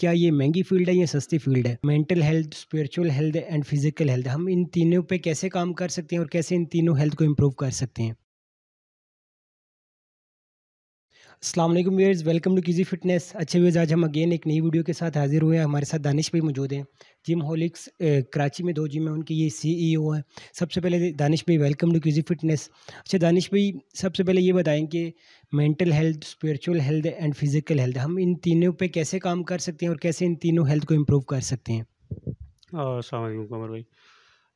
क्या ये महंगी फील्ड है या सस्ती फील्ड है mental health spiritual health and physical health हम इन तीनों पे कैसे काम कर सकते हैं और कैसे इन तीनों हेल्थ को इम्प्रूव कर सकते हैं वालेकुम व्यूअर्स वेलकम टू किजी फिटनेस अच्छे व्यूअर्स आज हम अगेन एक नई वीडियो के साथ हाजिर हुए हैं हमारे साथ दानिश भाई मौजूद हैं जिम होलिक्स कराची में दो जिम है उनके ये सीईओ e हैं सबसे पहले दानिश भाई वेलकम टू किजी फिटनेस अच्छा दानिश भाई सबसे पहले ये बताएं कि mental health spiritual health and physical health हम इन तीनों पे कैसे काम कर सकते हैं और कैसे इन तीनों हेल्थ को इम्प्रूव कर सकते हैं अलैक्म कमर भाई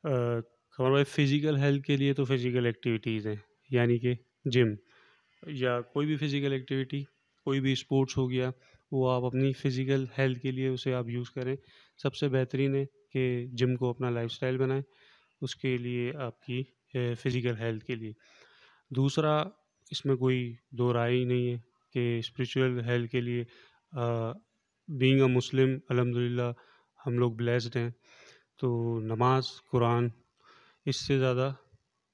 कमर भाई फ़िज़िकल हेल्थ के लिए तो फ़िज़िकल एक्टिविटीज़ हैं यानी कि जिम या कोई भी फ़िज़िकल एक्टिविटी कोई भी स्पोर्ट्स हो गया वो आप अपनी फ़िज़िकल हेल्थ के लिए उसे आप यूज़ करें सबसे बेहतरीन है कि जिम को अपना लाइफस्टाइल बनाएं उसके लिए आपकी फ़िज़िकल हेल्थ के लिए दूसरा इसमें कोई दो राय ही नहीं है कि स्पिरिचुअल हेल्थ के लिए बीइंग अ मुस्लिम अलहमदिल्ला हम लोग ब्लेस्ड हैं तो नमाज कुरान इससे ज़्यादा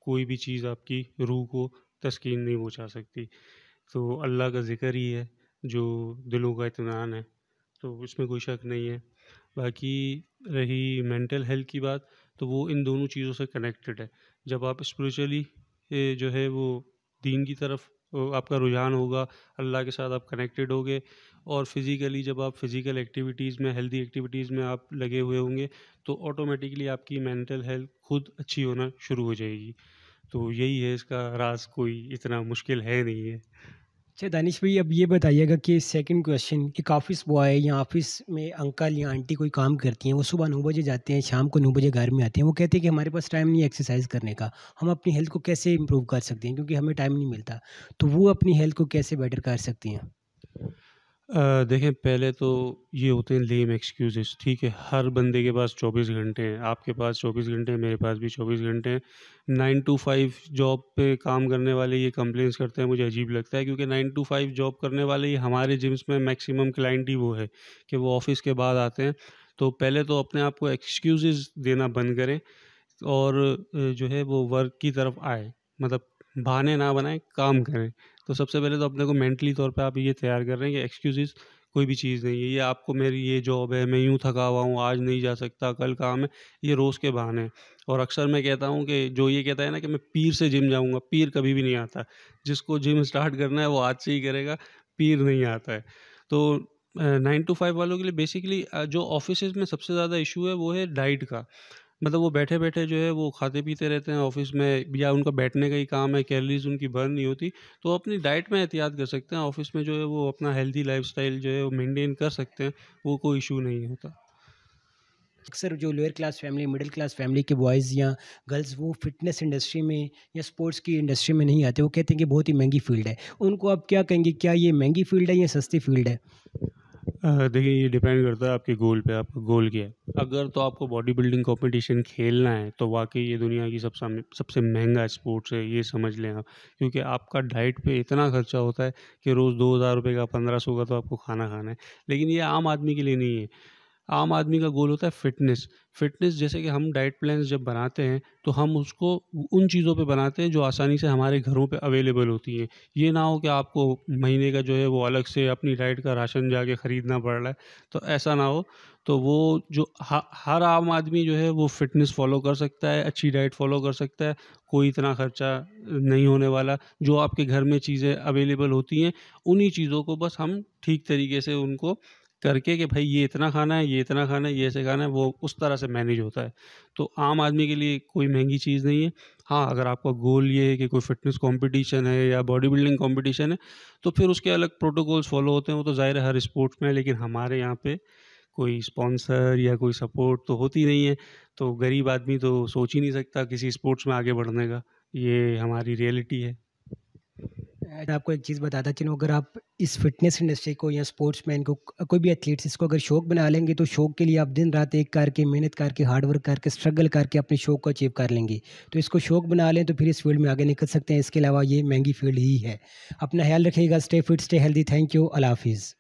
कोई भी चीज़ आपकी रूह को तस्कीन नहीं पहुँचा सकती तो अल्लाह का ज़िक्र ही है जो दिलों का इतमान है तो इसमें कोई शक नहीं है बाकी रही मेंटल हेल्थ की बात तो वो इन दोनों चीज़ों से कनेक्टेड है जब आप स्पिरिचुअली जो है वो दीन की तरफ आपका रुझान होगा अल्लाह के साथ आप कनेक्टेड होगे और फिज़िकली जब आप फ़िज़िकल एक्टिविटीज़ में हेल्दी एक्टिविटीज़ में आप लगे हुए होंगे तो ऑटोमेटिकली आपकी मेंटल हेल्थ खुद अच्छी होना शुरू हो जाएगी तो यही है इसका राज कोई इतना मुश्किल है नहीं है अच्छा दानिश भाई अब ये बताइएगा कि सेकंड क्वेश्चन एक ऑफिस बॉय या ऑफिस में अंकल या आंटी कोई काम करती हैं वो सुबह नौ बजे जाते हैं शाम को नौ बजे घर में आते हैं वो कहते हैं कि हमारे पास टाइम नहीं है एक्सरसाइज करने का हम अपनी हेल्थ को कैसे इंप्रूव कर सकते हैं क्योंकि हमें टाइम नहीं मिलता तो वो अपनी हेल्थ को कैसे बेटर कर सकती हैं देखें पहले तो ये होते हैं लेम एक्सक्यूज़ेस ठीक है? हर बंदे के पास 24 घंटे हैं, आपके पास 24 घंटे हैं, मेरे पास भी 24 घंटे हैं। नाइन टू फाइव जॉब पे काम करने वाले ये कंप्लेंस करते हैं मुझे अजीब लगता है क्योंकि नाइन टू फाइव जॉब करने वाले ही हमारे जिम्स में मैक्सिमम क्लाइंट ही वो है कि वो ऑफ़िस के बाद आते हैं। तो पहले तो अपने आप को एक्सक्यूज़ देना बंद करें और जो है वो वर्क की तरफ आए मतलब बहाने ना बनाएं काम करें तो सबसे पहले तो अपने को मेंटली तौर पे आप ये तैयार कर रहे हैं कि एक्सक्यूजेस कोई भी चीज़ नहीं है ये आपको मेरी ये जॉब है मैं यूँ थका हुआ हूँ आज नहीं जा सकता कल काम है ये रोज़ के बहाने हैं और अक्सर मैं कहता हूँ कि जो ये कहता है ना कि मैं पीर से जिम जाऊँगा पीर कभी भी नहीं आता जिसको जिम स्टार्ट करना है वो आज से ही करेगा पीर नहीं आता है तो नाइन टू फाइव वालों के लिए बेसिकली जो ऑफिस में सबसे ज़्यादा इशू है वो है डाइट का मतलब वो बैठे-बैठे जो है वो खाते-पीते रहते हैं ऑफ़िस में या उनका बैठने का ही काम है, कैलोरीज़ उनकी बर्न नहीं होती। तो अपनी डाइट में एहतियात कर सकते हैं, ऑफ़िस में जो है वो अपना हेल्दी स्टाइल जो है वो मेनटेन कर सकते हैं, वो कोई इशू नहीं होता। अक्सर जो lower class family, middle class family के बॉयज़ या गर्ल्स वो फ़िटनेस इंडस्ट्री में या स्पोर्ट्स की इंडस्ट्री में नहीं आते। वो कहते हैं कि बहुत ही महंगी फ़ील्ड है। उनको आप क्या कहेंगे, क्या ये महंगी फ़ील्ड है या सस्ती फ़ील्ड है? देखिए ये डिपेंड करता है आपके गोल पे आपका गोल क्या है अगर तो आपको बॉडी बिल्डिंग कॉम्पिटिशन खेलना है तो वाकई ये दुनिया की सबसे सबसे महंगा स्पोर्ट्स है ये समझ लें आप क्योंकि आपका डाइट पे इतना खर्चा होता है कि रोज़ दो हज़ार रुपये का पंद्रह सौ का तो आपको खाना खाना है लेकिन ये आम आदमी के लिए नहीं है आम आदमी का गोल होता है फिटनेस फिटनेस जैसे कि हम डाइट प्लान जब बनाते हैं तो हम उसको उन चीज़ों पे बनाते हैं जो आसानी से हमारे घरों पे अवेलेबल होती हैं ये ना हो कि आपको महीने का जो है वो अलग से अपनी डाइट का राशन जाके ख़रीदना पड़ रहा है तो ऐसा ना हो तो वो जो हर आम आदमी जो है वो फिटनेस फॉलो कर सकता है अच्छी डाइट फॉलो कर सकता है कोई इतना ख़र्चा नहीं होने वाला जो आपके घर में चीज़ें अवेलेबल होती हैं उन्हीं चीज़ों को बस हम ठीक तरीके से उनको करके कि भाई ये इतना खाना है ये इतना खाना है ये ऐसे खाना है वो उस तरह से मैनेज होता है तो आम आदमी के लिए कोई महंगी चीज़ नहीं है हाँ अगर आपका गोल ये है कि कोई फिटनेस कंपटीशन है या बॉडी बिल्डिंग कॉम्पिटिशन है तो फिर उसके अलग प्रोटोकॉल्स फॉलो होते हैं वो तो ज़ाहिर है हर स्पोर्ट्स में लेकिन हमारे यहाँ पर कोई स्पॉन्सर या कोई सपोर्ट तो होती नहीं है तो गरीब आदमी तो सोच ही नहीं सकता किसी स्पोर्ट्स में आगे बढ़ने का ये हमारी रियलिटी है आपको एक चीज़ बताता चलूँ अगर आप इस फिटनेस इंडस्ट्री को या स्पोर्ट्स मैन को कोई भी एथलीट्स इसको अगर शौक बना लेंगे तो शौक के लिए आप दिन रात एक करके मेहनत करके हार्डवर्क करके स्ट्रगल करके अपने शौक को अचीव कर लेंगे तो इसको शौक बना लें तो फिर इस फील्ड में आगे निकल सकते हैं इसके अलावा ये महंगी फील्ड ही है अपना ख्याल रखिएगा stay fit stay healthy thank you अला हाफिज़